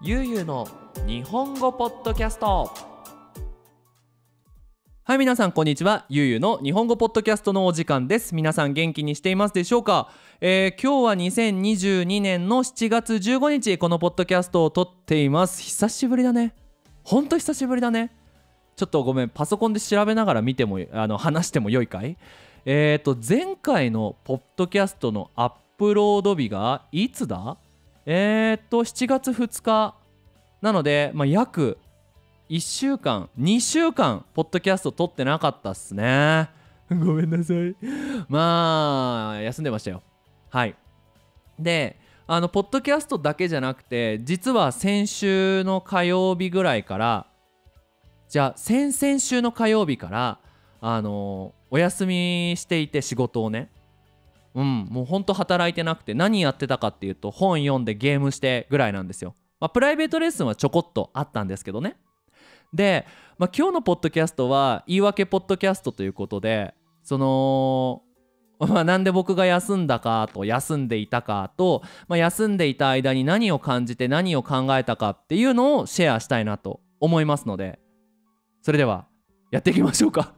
ゆうゆうの日本語ポッドキャストはい皆さんこんにちはゆうゆうの日本語ポッドキャストのお時間です皆さん元気にしていますでしょうか、えー、今日は2022年の7月15日このポッドキャストを撮っています久しぶりだねほんと久しぶりだねちょっとごめんパソコンで調べながら見てもあの話してもよいかいえっ、ー、と前回のポッドキャストのアップロード日がいつだえー、っと7月2日なので、まあ、約1週間2週間ポッドキャスト撮ってなかったっすね ごめんなさい まあ休んでましたよはいであのポッドキャストだけじゃなくて実は先週の火曜日ぐらいからじゃあ先々週の火曜日からあのお休みしていて仕事をねうん、もうほんと働いてなくて何やってたかっていうと本読んでゲームしてぐらいなんですよ。まあ、プライベートレッスンはちょこっとあったんですけどね。で、まあ、今日のポッドキャストは言い訳ポッドキャストということでその、まあ、なんで僕が休んだかと休んでいたかと、まあ、休んでいた間に何を感じて何を考えたかっていうのをシェアしたいなと思いますのでそれではやっていきましょうか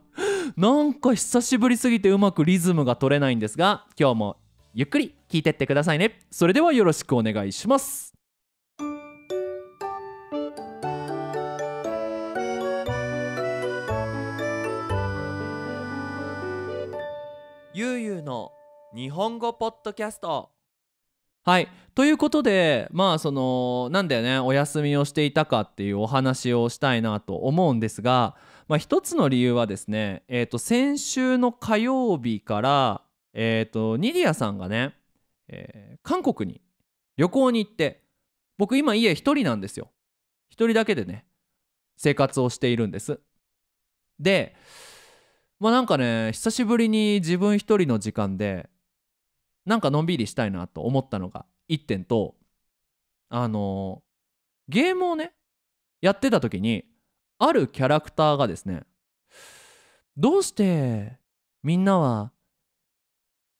なんか久しぶりすぎてうまくリズムが取れないんですが今日もゆっくり聞いてってくださいねそれではよろしくお願いしますゆうゆうの日本語ポッドキャストはい。ということで、まあ、その、なんだよね、お休みをしていたかっていうお話をしたいなと思うんですが、まあ、一つの理由はですね、えー、と、先週の火曜日から、えー、と、ニディアさんがね、えー、韓国に旅行に行って、僕今家一人なんですよ。一人だけでね、生活をしているんです。で、まあなんかね、久しぶりに自分一人の時間で、なんかのんびりしたいなと思ったのが1点とあのー、ゲームをねやってた時にあるキャラクターがですねどうしてみんなは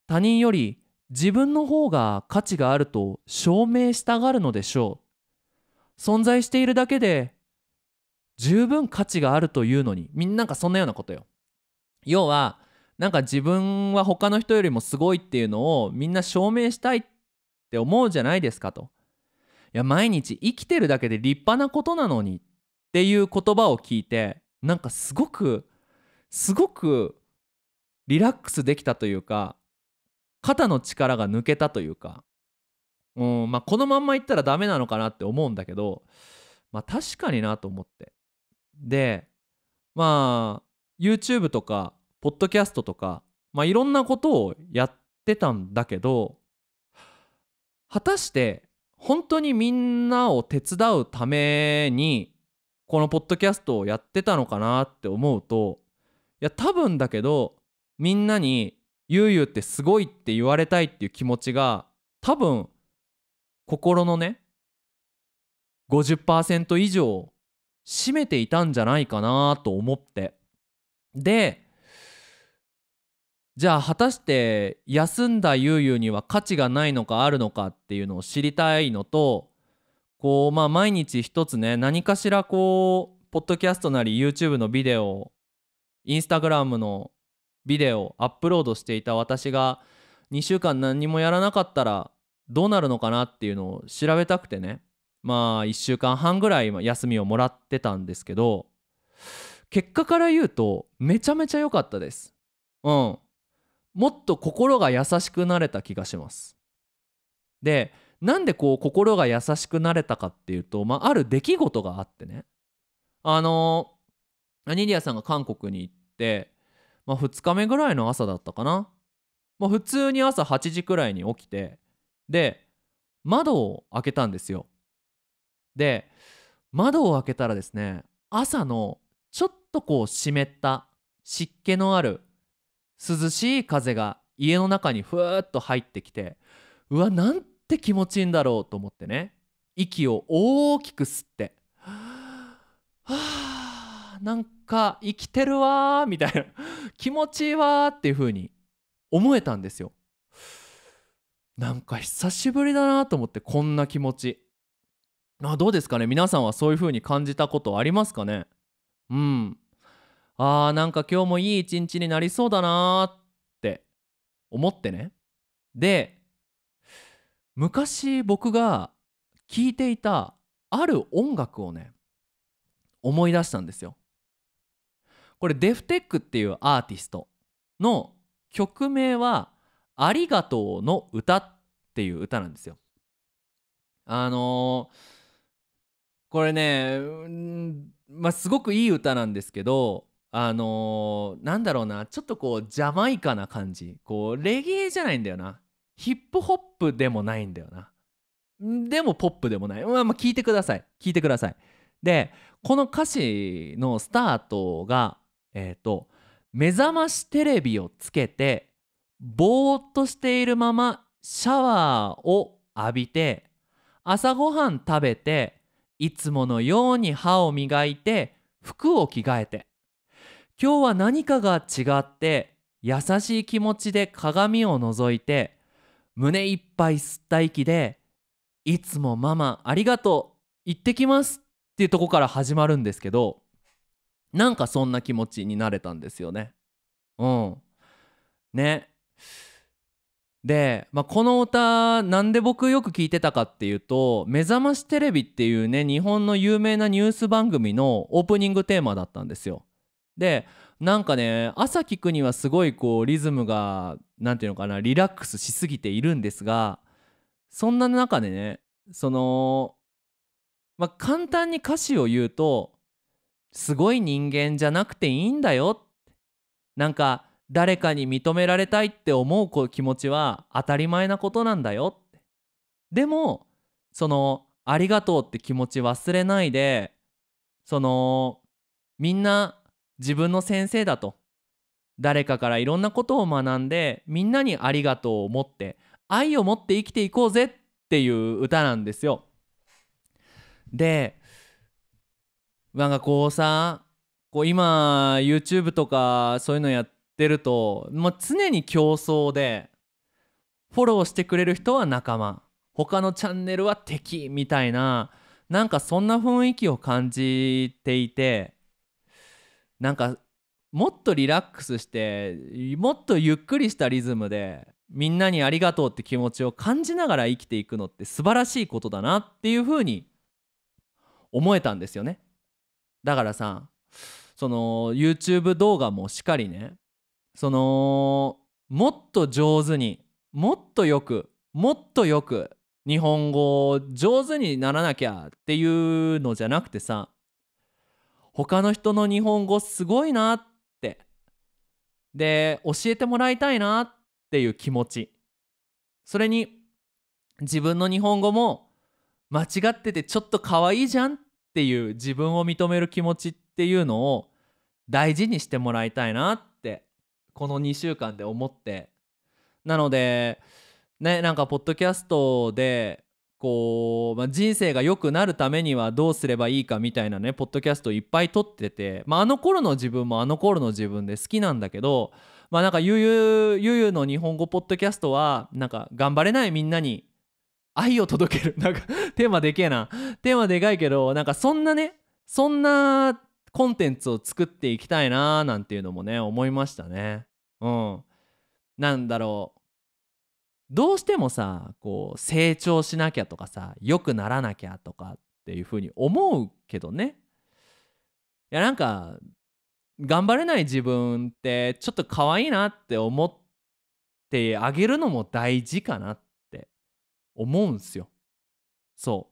他人より自分の方が価値があると証明したがるのでしょう存在しているだけで十分価値があるというのにみんながそんなようなことよ要はなんか自分は他の人よりもすごいっていうのをみんな証明したいって思うじゃないですかと。いや毎日生きてるだけで立派なことなのにっていう言葉を聞いてなんかすごくすごくリラックスできたというか肩の力が抜けたというか、うんまあ、このまんまいったらダメなのかなって思うんだけど、まあ、確かになと思ってでまあ YouTube とかポッドキャストとか、まあ、いろんなことをやってたんだけど果たして本当にみんなを手伝うためにこのポッドキャストをやってたのかなって思うといや多分だけどみんなに「ゆうゆうってすごい」って言われたいっていう気持ちが多分心のね50%以上占めていたんじゃないかなと思ってでじゃあ果たして休んだゆうゆうには価値がないのかあるのかっていうのを知りたいのとこうまあ毎日一つね何かしらこうポッドキャストなり YouTube のビデオインスタグラムのビデオアップロードしていた私が2週間何もやらなかったらどうなるのかなっていうのを調べたくてねまあ1週間半ぐらい休みをもらってたんですけど結果から言うとめちゃめちゃ良かったです。うんもっと心が優しくなれた気がします。でなんでこう心が優しくなれたかっていうと、まあ、ある出来事があってねあのアニリアさんが韓国に行って、まあ、2日目ぐらいの朝だったかな、まあ、普通に朝8時くらいに起きてで窓を開けたんですよで窓を開けたらですね朝のちょっとこう湿った湿気のある涼しい風が家の中にふーっと入ってきてうわなんて気持ちいいんだろうと思ってね息を大きく吸ってはあなんか生きてるわーみたいな気持ちいいわーっていう風に思えたんですよ。なんか久しぶりだなと思ってこんな気持ち。あどうですかね皆さんはそういう風に感じたことありますかねうんあーなんか今日もいい一日になりそうだなって思ってねで昔僕が聴いていたある音楽をね思い出したんですよこれデフテックっていうアーティストの曲名は「ありがとうの歌」っていう歌なんですよあのー、これね、まあ、すごくいい歌なんですけどあのー、なんだろうなちょっとこうジャマイカな感じこうレゲエじゃないんだよなヒップホップでもないんだよなでもポップでもない、まあ、まあ聞いてください聞いてくださいでこの歌詞のスタートがえっ、ー、と「目覚ましテレビをつけてぼーっとしているままシャワーを浴びて朝ごはん食べていつものように歯を磨いて服を着替えて」今日は何かが違って優しい気持ちで鏡を覗いて胸いっぱい吸った息で「いつもママありがとう行ってきます」っていうとこから始まるんですけどなんかそんな気持ちになれたんですよね。うん、ねで、まあ、この歌なんで僕よく聞いてたかっていうと「目覚ましテレビ」っていうね日本の有名なニュース番組のオープニングテーマだったんですよ。でなんかね朝聞くにはすごいこうリズムが何て言うのかなリラックスしすぎているんですがそんな中でねそのまあ簡単に歌詞を言うとすごい人間じゃなくていいんだよなんか誰かに認められたいって思う気持ちは当たり前なことなんだよってでもそのありがとうって気持ち忘れないでそのみんな自分の先生だと誰かからいろんなことを学んでみんなにありがとうを持って愛を持って生きていこうぜっていう歌なんですよ。で我が子さこう今 YouTube とかそういうのやってるともう常に競争でフォローしてくれる人は仲間他のチャンネルは敵みたいななんかそんな雰囲気を感じていてなんかもっとリラックスしてもっとゆっくりしたリズムでみんなにありがとうって気持ちを感じながら生きていくのって素晴らしいことだなっていうふうに思えたんですよね。だからさその YouTube 動画もしっかりねそのもっと上手にもっとよくもっとよく日本語を上手にならなきゃっていうのじゃなくてさ他の人の日本語すごいなってで教えてもらいたいなっていう気持ちそれに自分の日本語も間違っててちょっと可愛いじゃんっていう自分を認める気持ちっていうのを大事にしてもらいたいなってこの2週間で思ってなのでねなんかポッドキャストでこう、まあ、人生が良くなるためにはどうすればいいかみたいなねポッドキャストいっぱい撮ってて、まあ、あの頃の自分もあの頃の自分で好きなんだけど、まあ、なんかゆゆゆゆの日本語ポッドキャストはなんか頑張れないみんなに愛を届けるなんかテーマでけえなテーマでかいけどなんかそんなねそんなコンテンツを作っていきたいななんていうのもね思いましたねうんなんだろうどうしてもさこう成長しなきゃとかさ良くならなきゃとかっていうふうに思うけどねいやなんか頑張れない自分ってちょっと可愛いなって思ってあげるのも大事かなって思うんすよ。そ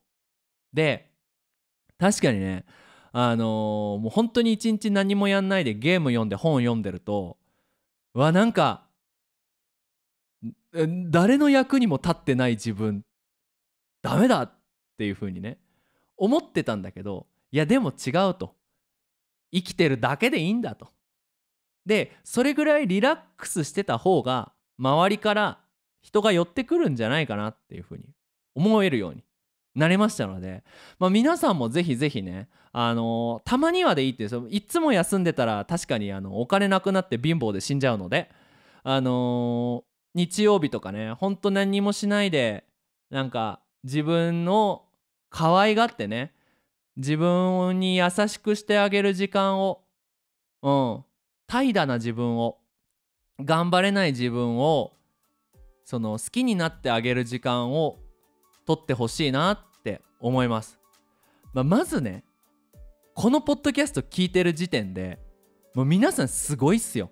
うで確かにねあのー、もう本当に一日何もやんないでゲーム読んで本読んでるとうわなんか誰の役にも立ってない自分ダメだっていう風にね思ってたんだけどいやでも違うと生きてるだけでいいんだとでそれぐらいリラックスしてた方が周りから人が寄ってくるんじゃないかなっていう風に思えるようになれましたので、まあ、皆さんもぜひぜひね、あのー、たまにはでいいっていつも休んでたら確かにあのお金なくなって貧乏で死んじゃうので、あの日曜日とかねほんと何もしないでなんか自分の可愛がってね自分に優しくしてあげる時間をうん怠惰な自分を頑張れない自分をその好きになってあげる時間を取ってほしいなって思います、まあ、まずねこのポッドキャスト聞いてる時点でもう皆さんすごいっすよ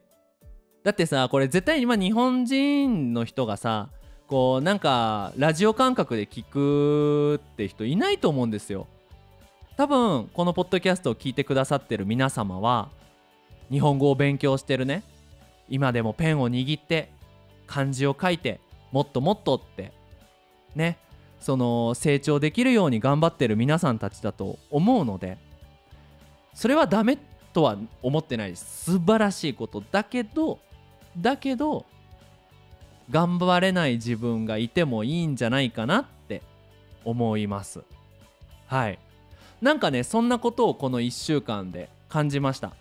だってさこれ絶対今日本人の人がさこうなんかラジオ感覚で聞くって人いないと思うんですよ多分このポッドキャストを聞いてくださってる皆様は日本語を勉強してるね今でもペンを握って漢字を書いてもっともっとってねその成長できるように頑張ってる皆さんたちだと思うのでそれはダメとは思ってない素晴らしいことだけどだけど頑張れない自分がいてもいいんじゃないかなって思いますはいなんかねそんなことをこの1週間で感じました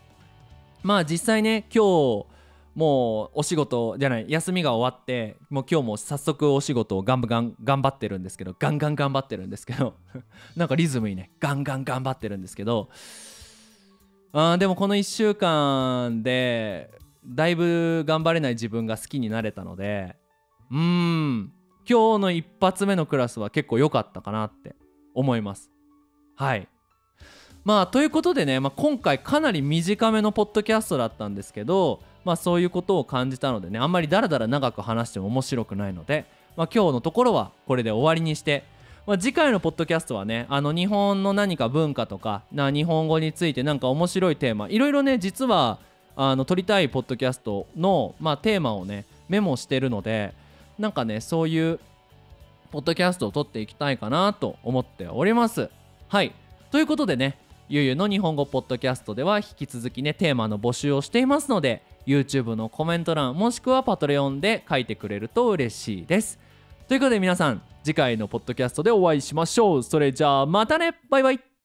まあ実際ね今日もうお仕事じゃない休みが終わってもう今日も早速お仕事をガンガン頑張ってるんですけどガンガン頑張ってるんですけど なんかリズムにねガンガン頑張ってるんですけどあでもこの1週間でだいぶ頑張れない自分が好きになれたのでうん今日の一発目のクラスは結構良かったかなって思います。はいまあということでね、まあ、今回かなり短めのポッドキャストだったんですけど、まあ、そういうことを感じたのでねあんまりダラダラ長く話しても面白くないので、まあ、今日のところはこれで終わりにしてまあ、次回のポッドキャストはねあの日本の何か文化とかな日本語について何か面白いテーマいろいろね実はあの撮りたいポッドキャストの、まあ、テーマをねメモしてるのでなんかねそういうポッドキャストを撮っていきたいかなと思っております。はいということでねゆうゆうの日本語ポッドキャストでは引き続きねテーマの募集をしていますので YouTube のコメント欄もしくはパトレオンで書いてくれると嬉しいです。ということで皆さん次回のポッドキャストでお会いしましょう。それじゃあまたねバイバイ